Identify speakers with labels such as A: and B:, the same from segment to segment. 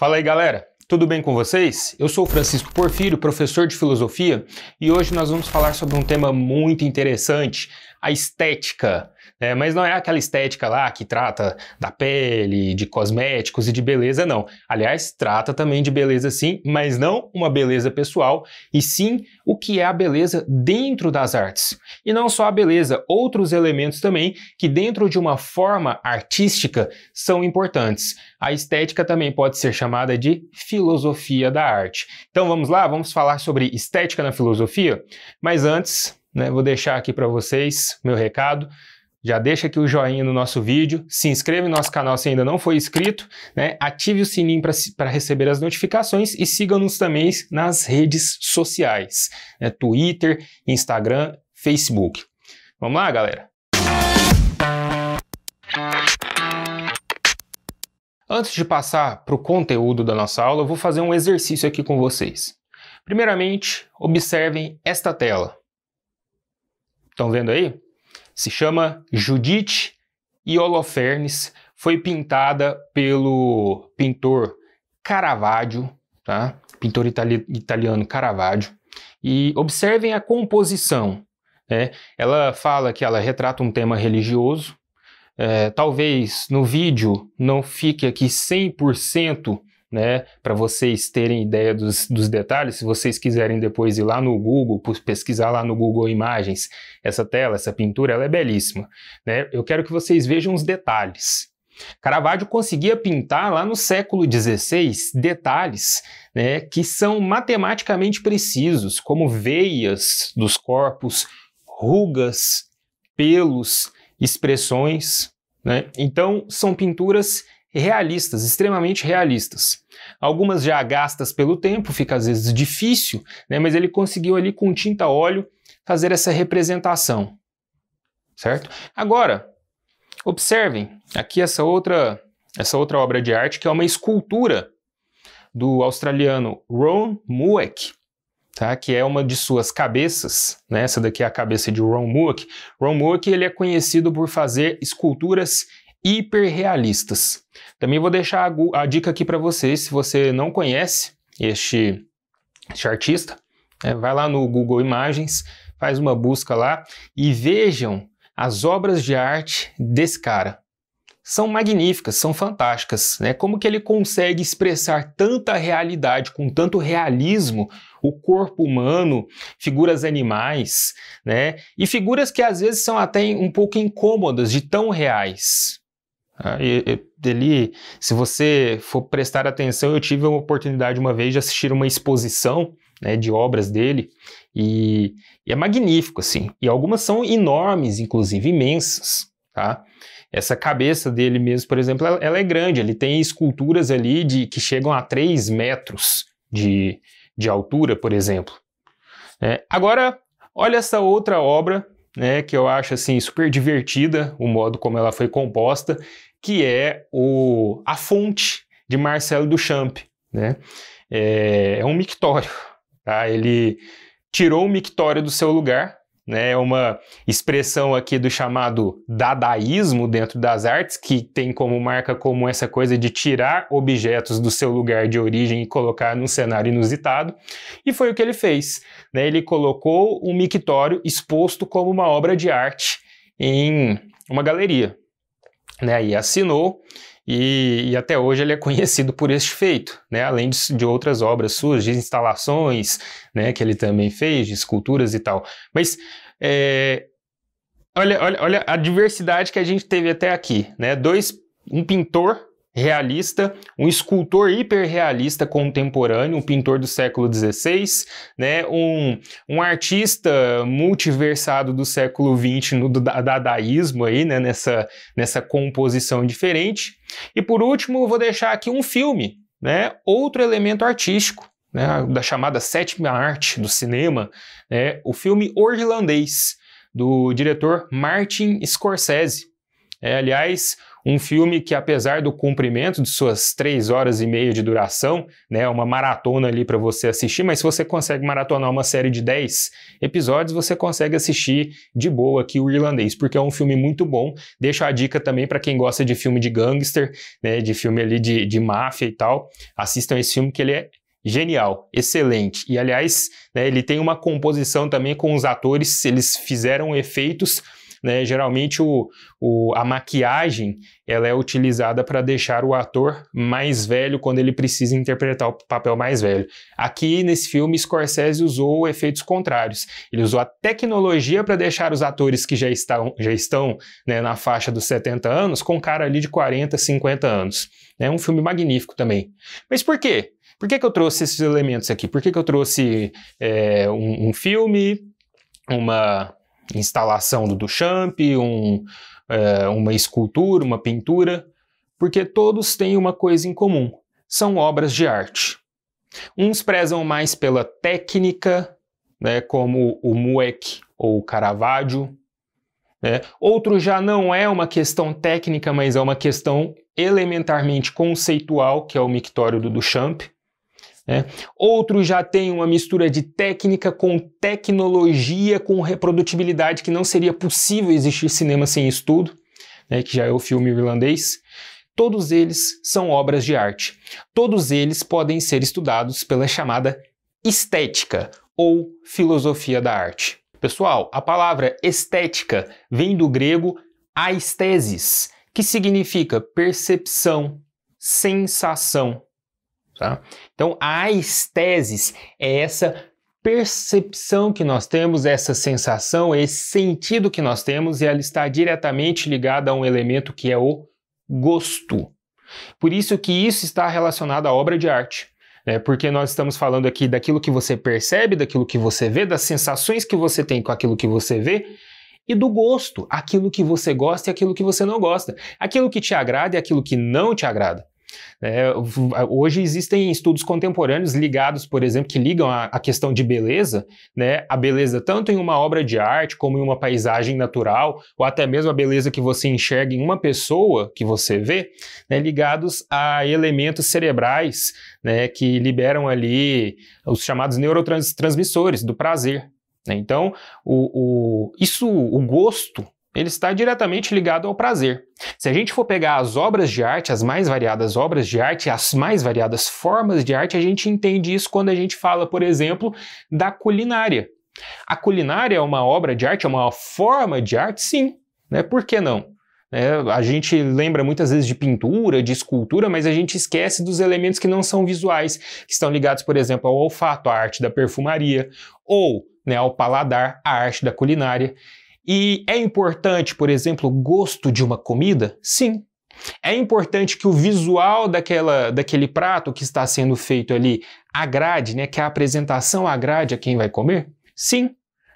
A: Fala aí, galera! Tudo bem com vocês? Eu sou Francisco Porfírio, professor de filosofia, e hoje nós vamos falar sobre um tema muito interessante, a estética. É, mas não é aquela estética lá que trata da pele, de cosméticos e de beleza, não. Aliás, trata também de beleza sim, mas não uma beleza pessoal, e sim o que é a beleza dentro das artes. E não só a beleza, outros elementos também que dentro de uma forma artística são importantes. A estética também pode ser chamada de filosofia da arte. Então vamos lá, vamos falar sobre estética na filosofia? Mas antes, né, vou deixar aqui para vocês meu recado já deixa aqui o joinha no nosso vídeo, se inscreva no nosso canal se ainda não foi inscrito, né? ative o sininho para receber as notificações e siga-nos também nas redes sociais, né? Twitter, Instagram, Facebook. Vamos lá, galera? Antes de passar para o conteúdo da nossa aula, eu vou fazer um exercício aqui com vocês. Primeiramente, observem esta tela. Estão vendo aí? se chama Judite e Holofernes, foi pintada pelo pintor Caravaggio, tá? pintor itali italiano Caravaggio. E observem a composição. Né? Ela fala que ela retrata um tema religioso. É, talvez no vídeo não fique aqui 100% né? Para vocês terem ideia dos, dos detalhes, se vocês quiserem depois ir lá no Google, pesquisar lá no Google Imagens, essa tela, essa pintura, ela é belíssima, né? Eu quero que vocês vejam os detalhes. Caravaggio conseguia pintar lá no século XVI detalhes né, que são matematicamente precisos, como veias dos corpos, rugas, pelos, expressões. Né? Então, são pinturas realistas, extremamente realistas. Algumas já gastas pelo tempo, fica às vezes difícil, né? mas ele conseguiu ali com tinta óleo fazer essa representação, certo? Agora, observem aqui essa outra, essa outra obra de arte que é uma escultura do australiano Ron Mueck, tá? que é uma de suas cabeças, né? essa daqui é a cabeça de Ron Mueck. Ron Mueck ele é conhecido por fazer esculturas hiperrealistas. Também vou deixar a, a dica aqui para vocês, se você não conhece este, este artista, é, vai lá no Google Imagens, faz uma busca lá e vejam as obras de arte desse cara. São magníficas, são fantásticas. Né? Como que ele consegue expressar tanta realidade, com tanto realismo, o corpo humano, figuras animais, né? e figuras que às vezes são até um pouco incômodas de tão reais. Ah, dele, se você for prestar atenção, eu tive uma oportunidade uma vez de assistir uma exposição né, de obras dele e, e, é magnífico assim. E algumas são enormes, inclusive imensas, tá? Essa cabeça dele mesmo, por exemplo, ela, ela é grande. Ele tem esculturas ali de que chegam a 3 metros de, de altura, por exemplo. É, agora, olha essa outra obra né, que eu acho assim super divertida, o modo como ela foi composta, que é o, a fonte de Marcelo Duchamp. Né? É, é um mictório. Tá? Ele tirou o mictório do seu lugar, né? É uma expressão aqui do chamado dadaísmo dentro das artes, que tem como marca como essa coisa de tirar objetos do seu lugar de origem e colocar num cenário inusitado, e foi o que ele fez. Né? Ele colocou o um mictório exposto como uma obra de arte em uma galeria né, e assinou, e, e, até hoje ele é conhecido por este feito, né, além de, de, outras obras suas, de instalações né, que ele também fez, de esculturas e tal. Mas é, olha, olha, olha a diversidade que a gente teve até aqui. Né, dois, um pintor realista, um escultor hiperrealista contemporâneo, um pintor do século XVI, né, um, um artista multiversado do século XX no dadaísmo aí, né, nessa, nessa composição diferente. E por último, vou deixar aqui um filme, né, outro elemento artístico, né, da chamada sétima arte do cinema, né, o filme Orlandês, do diretor Martin Scorsese. É, aliás, um filme que, apesar do cumprimento de suas três horas e meia de duração, né, uma maratona ali para você assistir, mas se você consegue maratonar uma série de 10 episódios, você consegue assistir de boa aqui o Irlandês, porque é um filme muito bom. Deixo a dica também para quem gosta de filme de gangster, né, de filme ali de, de máfia e tal. Assistam esse filme que ele é genial, excelente. E aliás, né, ele tem uma composição também com os atores, eles fizeram efeitos né? Geralmente o, o, a maquiagem ela é utilizada para deixar o ator mais velho quando ele precisa interpretar o papel mais velho. Aqui nesse filme, Scorsese usou efeitos contrários. Ele usou a tecnologia para deixar os atores que já estão, já estão né, na faixa dos 70 anos com cara ali de 40, 50 anos. É um filme magnífico também. Mas por quê? Por que, que eu trouxe esses elementos aqui? Por que, que eu trouxe é, um, um filme, uma instalação do Duchamp, um, é, uma escultura, uma pintura, porque todos têm uma coisa em comum: são obras de arte. Uns prezam mais pela técnica, né, como o Mueck ou o Caravaggio. Né? Outro já não é uma questão técnica, mas é uma questão elementarmente conceitual, que é o mictório do Duchamp. Né? Outros já têm uma mistura de técnica com tecnologia, com reprodutibilidade, que não seria possível existir cinema sem estudo, né? que já é o filme irlandês. Todos eles são obras de arte. Todos eles podem ser estudados pela chamada estética ou filosofia da arte. Pessoal, a palavra estética vem do grego aistesis, que significa percepção, sensação Tá? Então, a esteses é essa percepção que nós temos, essa sensação, esse sentido que nós temos, e ela está diretamente ligada a um elemento que é o gosto. Por isso que isso está relacionado à obra de arte. Né? Porque nós estamos falando aqui daquilo que você percebe, daquilo que você vê, das sensações que você tem com aquilo que você vê e do gosto, aquilo que você gosta e aquilo que você não gosta, aquilo que te agrada e aquilo que não te agrada. É, hoje existem estudos contemporâneos ligados, por exemplo, que ligam a, a questão de beleza, né, a beleza tanto em uma obra de arte como em uma paisagem natural, ou até mesmo a beleza que você enxerga em uma pessoa que você vê, né, ligados a elementos cerebrais né, que liberam ali os chamados neurotransmissores do prazer. Né. Então, o, o, isso, o gosto ele está diretamente ligado ao prazer. Se a gente for pegar as obras de arte, as mais variadas obras de arte, as mais variadas formas de arte, a gente entende isso quando a gente fala, por exemplo, da culinária. A culinária é uma obra de arte, é uma forma de arte, sim. Né? Por que não? É, a gente lembra muitas vezes de pintura, de escultura, mas a gente esquece dos elementos que não são visuais, que estão ligados, por exemplo, ao olfato, à arte da perfumaria, ou né, ao paladar, à arte da culinária. E é importante, por exemplo, o gosto de uma comida? Sim. É importante que o visual daquela, daquele prato que está sendo feito ali agrade, né? que a apresentação agrade a quem vai comer? Sim.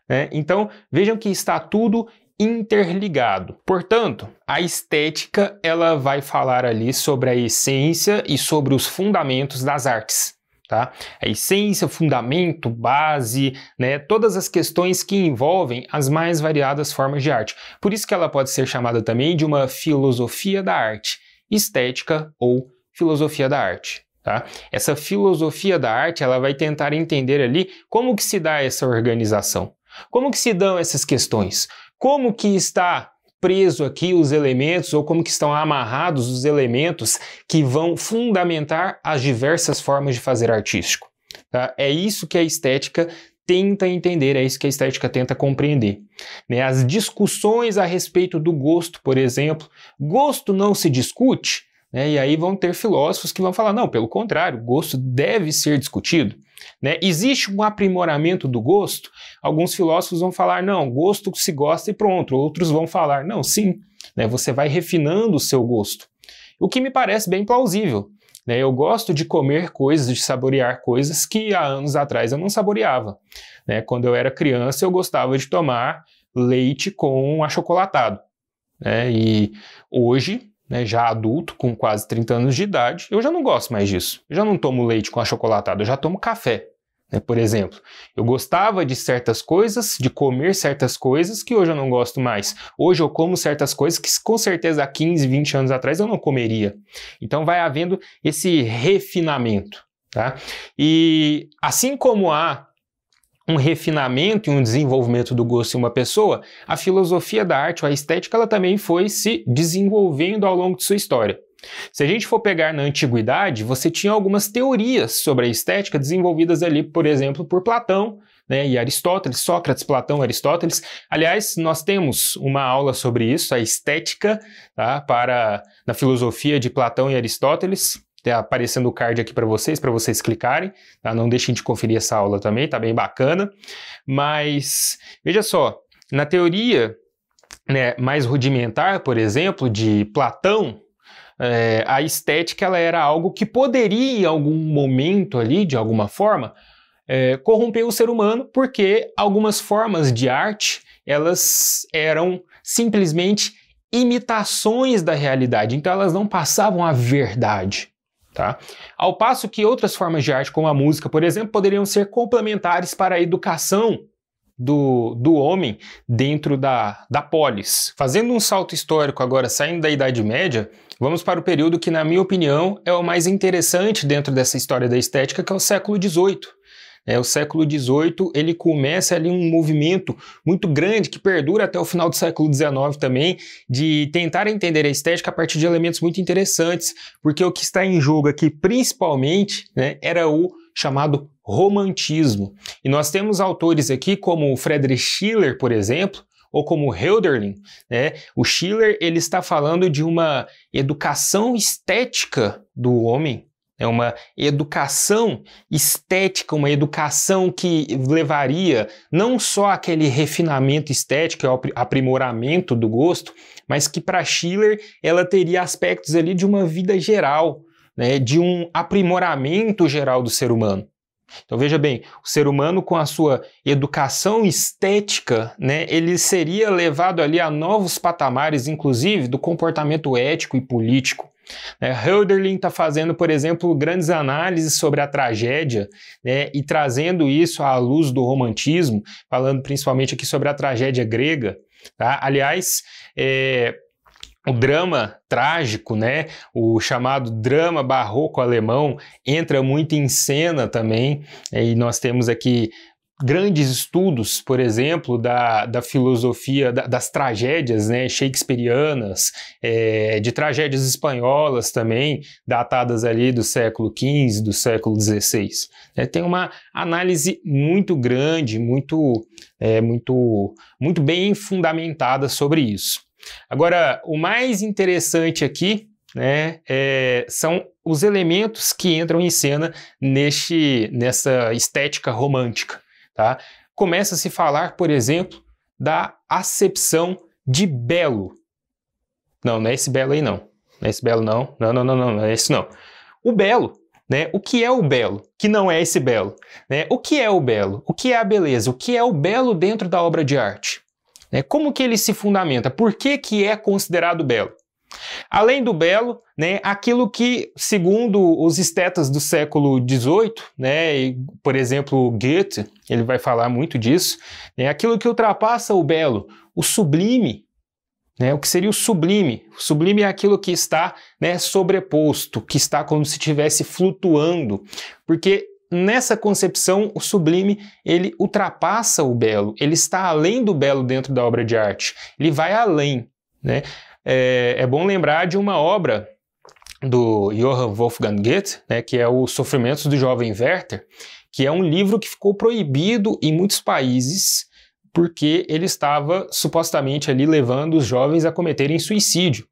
A: É, então, vejam que está tudo interligado. Portanto, a estética ela vai falar ali sobre a essência e sobre os fundamentos das artes tá? A essência, fundamento, base, né? Todas as questões que envolvem as mais variadas formas de arte. Por isso que ela pode ser chamada também de uma filosofia da arte, estética ou filosofia da arte. Tá? Essa filosofia da arte ela vai tentar entender ali como que se dá essa organização, como que se dão essas questões, como que está preso aqui os elementos ou como que estão amarrados os elementos que vão fundamentar as diversas formas de fazer artístico. Tá? É isso que a estética tenta entender, é isso que a estética tenta compreender. Né? As discussões a respeito do gosto, por exemplo. Gosto não se discute? Né? E aí vão ter filósofos que vão falar: não, pelo contrário, o gosto deve ser discutido. Né? Existe um aprimoramento do gosto? Alguns filósofos vão falar: não, gosto se gosta e pronto. Outros vão falar: não, sim, né? você vai refinando o seu gosto. O que me parece bem plausível. Né? Eu gosto de comer coisas, de saborear coisas que há anos atrás eu não saboreava. Né? Quando eu era criança, eu gostava de tomar leite com achocolatado. Né? E hoje né, já adulto, com quase 30 anos de idade, eu já não gosto mais disso. Eu já não tomo leite com achocolatado, eu já tomo café. Né, por exemplo, eu gostava de certas coisas, de comer certas coisas que hoje eu não gosto mais. Hoje eu como certas coisas que com certeza há 15, 20 anos atrás eu não comeria. Então vai havendo esse refinamento. Tá? E assim como há um refinamento e um desenvolvimento do gosto em uma pessoa, a filosofia da arte ou a estética ela também foi se desenvolvendo ao longo de sua história. Se a gente for pegar na antiguidade, você tinha algumas teorias sobre a estética desenvolvidas ali, por exemplo, por Platão né, e Aristóteles, Sócrates, Platão, Aristóteles. Aliás, nós temos uma aula sobre isso, a estética, tá, para na filosofia de Platão e Aristóteles tá aparecendo o card aqui para vocês, para vocês clicarem, tá? Não deixem de conferir essa aula também, tá bem bacana. Mas veja só, na teoria né, mais rudimentar, por exemplo, de Platão, é, a estética ela era algo que poderia, em algum momento ali, de alguma forma, é, corromper o ser humano, porque algumas formas de arte elas eram simplesmente imitações da realidade, então elas não passavam a verdade. Tá? Ao passo que outras formas de arte, como a música, por exemplo, poderiam ser complementares para a educação do, do homem dentro da, da polis. Fazendo um salto histórico agora, saindo da Idade Média, vamos para o período que, na minha opinião, é o mais interessante dentro dessa história da estética, que é o século XVIII. É, o século XVIII ele começa ali um movimento muito grande que perdura até o final do século XIX também, de tentar entender a estética a partir de elementos muito interessantes, porque o que está em jogo aqui principalmente né, era o chamado romantismo. E nós temos autores aqui como Friedrich Schiller, por exemplo, ou como Hölderlin, né? O Schiller ele está falando de uma educação estética do homem é uma educação estética, uma educação que levaria não só aquele refinamento estético, ao aprimoramento do gosto, mas que para Schiller ela teria aspectos ali de uma vida geral, né, de um aprimoramento geral do ser humano. Então veja bem, o ser humano com a sua educação estética, né, ele seria levado ali a novos patamares, inclusive do comportamento ético e político. É, Hölderlin está fazendo, por exemplo, grandes análises sobre a tragédia né, e trazendo isso à luz do romantismo, falando principalmente aqui sobre a tragédia grega. Tá? Aliás, é, o drama trágico, né? O chamado drama barroco alemão entra muito em cena também, né, e nós temos aqui grandes estudos, por exemplo, da, da filosofia da, das tragédias né, shakespearianas, é, de tragédias espanholas também, datadas ali do século XV, do século XVI. É, tem uma análise muito grande, muito, é, muito, muito bem fundamentada sobre isso. Agora, o mais interessante aqui né, é, são os elementos que entram em cena neste, nessa estética romântica. Tá? Começa a se falar, por exemplo, da acepção de belo. Não, não é esse belo aí não. Não é esse belo não. Não, não, não, não, não é esse não. O belo, né? O que é o belo? Que não é esse belo, né? O que é o belo? O que é a beleza? O que é o belo dentro da obra de arte? Né? Como que ele se fundamenta? Por que que é considerado belo? Além do belo, né, aquilo que, segundo os estetas do século XVIII, né, por exemplo Goethe, ele vai falar muito disso, né, aquilo que ultrapassa o belo, o sublime, né, o que seria o sublime? O sublime é aquilo que está né, sobreposto, que está como se estivesse flutuando, porque nessa concepção, o sublime ele ultrapassa o belo, ele está além do belo dentro da obra de arte, ele vai além, né? é, é bom lembrar de uma obra do Johann Wolfgang Goethe, né, que é o Sofrimentos do Jovem Werther, que é um livro que ficou proibido em muitos países porque ele estava supostamente ali levando os jovens a cometerem suicídio.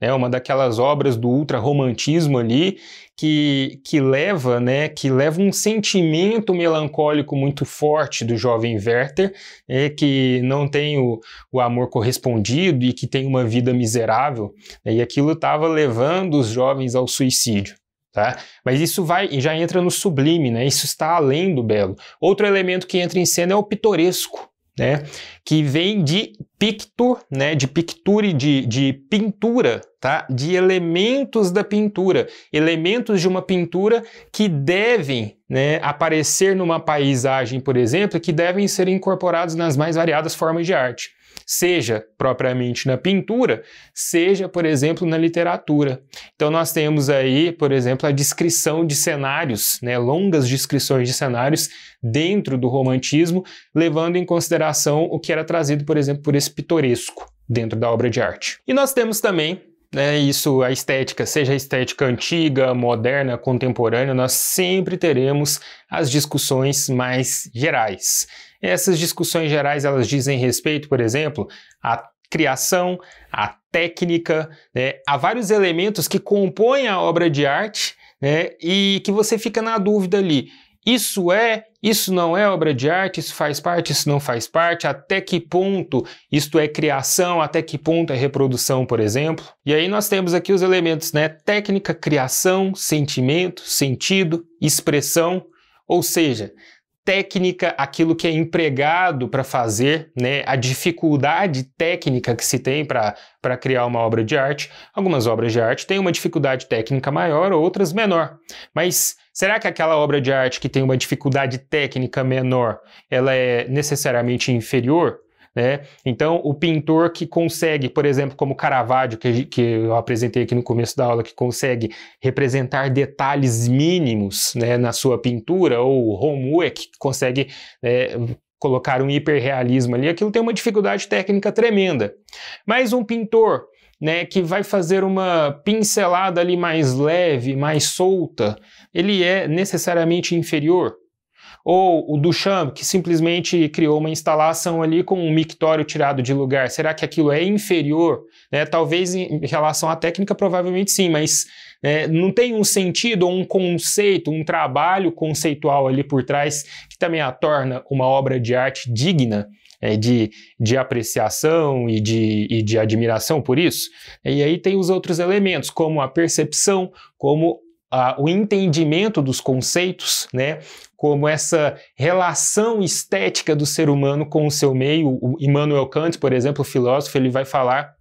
A: É uma daquelas obras do ultrarromantismo ali que, que leva, né, que leva um sentimento melancólico muito forte do jovem Werther, é, que não tem o, o amor correspondido e que tem uma vida miserável, né, e aquilo estava levando os jovens ao suicídio. Tá? Mas isso vai e já entra no sublime, né? Isso está além do belo. Outro elemento que entra em cena é o pitoresco, né, que vem de pictur, né, de picture, de, de pintura, tá, de elementos da pintura, elementos de uma pintura que devem né, aparecer numa paisagem, por exemplo, que devem ser incorporados nas mais variadas formas de arte seja propriamente na pintura, seja, por exemplo, na literatura. Então nós temos aí, por exemplo, a descrição de cenários, né, longas descrições de cenários dentro do romantismo, levando em consideração o que era trazido, por exemplo, por esse pitoresco dentro da obra de arte. E nós temos também né, isso, a estética, seja a estética antiga, moderna, contemporânea, nós sempre teremos as discussões mais gerais. Essas discussões gerais elas dizem respeito, por exemplo, à criação, à técnica, né, a vários elementos que compõem a obra de arte né, e que você fica na dúvida ali. Isso é, isso não é obra de arte, isso faz parte, isso não faz parte, até que ponto isto é criação, até que ponto é reprodução, por exemplo. E aí nós temos aqui os elementos, né? Técnica, criação, sentimento, sentido, expressão, ou seja, técnica aquilo que é empregado para fazer, né, a dificuldade técnica que se tem para criar uma obra de arte. Algumas obras de arte têm uma dificuldade técnica maior, outras menor. Mas será que aquela obra de arte que tem uma dificuldade técnica menor, ela é necessariamente inferior? Né? Então, o pintor que consegue, por exemplo, como Caravaggio, que, que eu apresentei aqui no começo da aula, que consegue representar detalhes mínimos né, na sua pintura, ou Romuec, que consegue né, colocar um hiperrealismo ali, aquilo tem uma dificuldade técnica tremenda. Mas um pintor né, que vai fazer uma pincelada ali mais leve, mais solta, ele é necessariamente inferior ou o Duchamp, que simplesmente criou uma instalação ali com um mictório tirado de lugar. Será que aquilo é inferior? É, talvez em relação à técnica, provavelmente sim, mas é, não tem um sentido ou um conceito, um trabalho conceitual ali por trás que também a torna uma obra de arte digna é, de, de apreciação e de, e de admiração por isso. E aí tem os outros elementos, como a percepção, como ah, o entendimento dos conceitos, né, como essa relação estética do ser humano com o seu meio. O Immanuel Kant, por exemplo, o filósofo, ele vai falar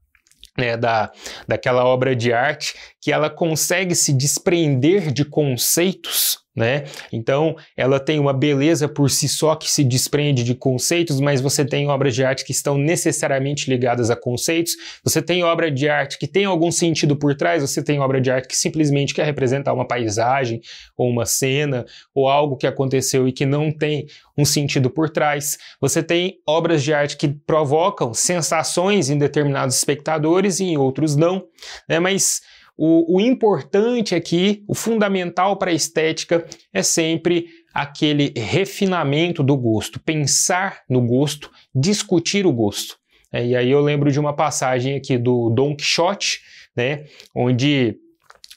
A: né, da, daquela obra de arte que ela consegue se desprender de conceitos né? Então, ela tem uma beleza por si só que se desprende de conceitos, mas você tem obras de arte que estão necessariamente ligadas a conceitos, você tem obra de arte que tem algum sentido por trás, você tem obra de arte que simplesmente quer representar uma paisagem ou uma cena ou algo que aconteceu e que não tem um sentido por trás. Você tem obras de arte que provocam sensações em determinados espectadores e em outros não, né? Mas o, o importante aqui, é o fundamental para a estética é sempre aquele refinamento do gosto, pensar no gosto, discutir o gosto. É, e aí eu lembro de uma passagem aqui do Don Quixote, né, onde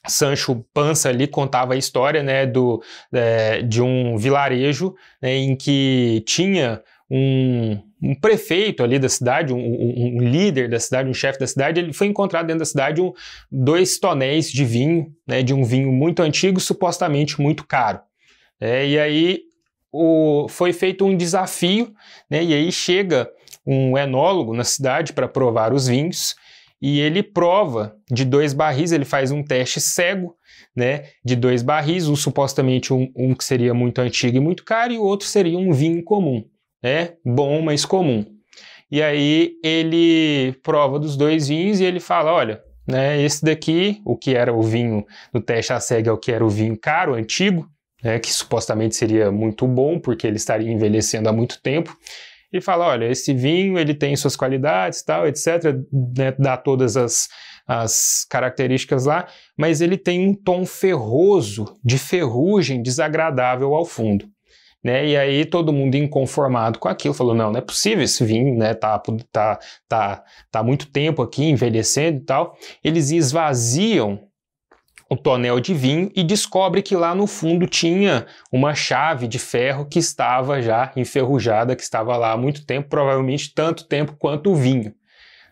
A: Sancho Pança ali contava a história né, do, é, de um vilarejo né, em que tinha um, um prefeito ali da cidade, um, um, um líder da cidade, um chefe da cidade, ele foi encontrado dentro da cidade um, dois tonéis de vinho, né, de um vinho muito antigo, supostamente muito caro. É, e aí o, foi feito um desafio, né, e aí chega um enólogo na cidade para provar os vinhos, e ele prova de dois barris, ele faz um teste cego, né, de dois barris, um supostamente um, um que seria muito antigo e muito caro, e o outro seria um vinho comum é Bom, mas comum. E aí ele prova dos dois vinhos e ele fala, olha, né, esse daqui, o que era o vinho do teste a cega é o que era o vinho caro, antigo, né, que supostamente seria muito bom porque ele estaria envelhecendo há muito tempo. E fala, olha, esse vinho ele tem suas qualidades, tal, etc, né, dá todas as as características lá, mas ele tem um tom ferroso, de ferrugem desagradável ao fundo né? E aí todo mundo inconformado com aquilo falou: não, não é possível esse vinho, né? Tá, tá, tá, tá muito tempo aqui envelhecendo e tal. Eles esvaziam o tonel de vinho e descobre que lá no fundo tinha uma chave de ferro que estava já enferrujada, que estava lá há muito tempo, provavelmente tanto tempo quanto o vinho.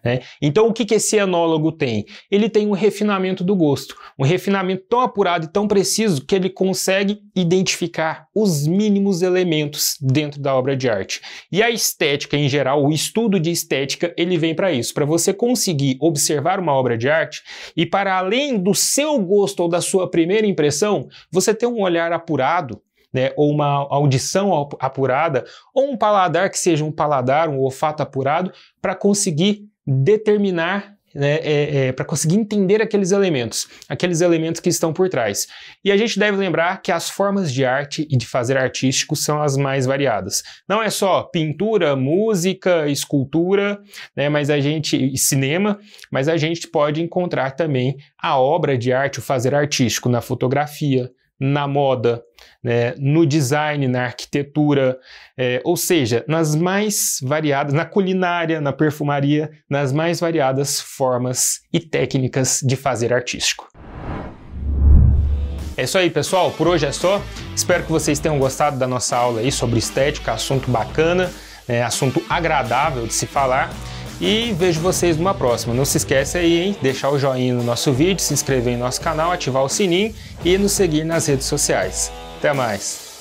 A: Né? Então, o que, que esse enólogo tem? Ele tem um refinamento do gosto, um refinamento tão apurado e tão preciso que ele consegue identificar os mínimos elementos dentro da obra de arte. E a estética, em geral, o estudo de estética, ele vem para isso, para você conseguir observar uma obra de arte e, para além do seu gosto ou da sua primeira impressão, você ter um olhar apurado né, ou uma audição apurada, ou um paladar que seja um paladar, um olfato apurado, para conseguir determinar né, é, é, para conseguir entender aqueles elementos, aqueles elementos que estão por trás. E a gente deve lembrar que as formas de arte e de fazer artístico são as mais variadas. Não é só pintura, música, escultura, né, mas a gente e cinema, mas a gente pode encontrar também a obra de arte, o fazer artístico na fotografia, na moda, né, no design, na arquitetura, é, ou seja, nas mais variadas, na culinária, na perfumaria, nas mais variadas formas e técnicas de fazer artístico. É isso aí, pessoal. Por hoje é só. Espero que vocês tenham gostado da nossa aula aí sobre estética, assunto bacana, é, assunto agradável de se falar. E vejo vocês numa próxima. Não se esquece aí, hein? Deixar o joinha no nosso vídeo, se inscrever em nosso canal, ativar o sininho e nos seguir nas redes sociais. Até mais!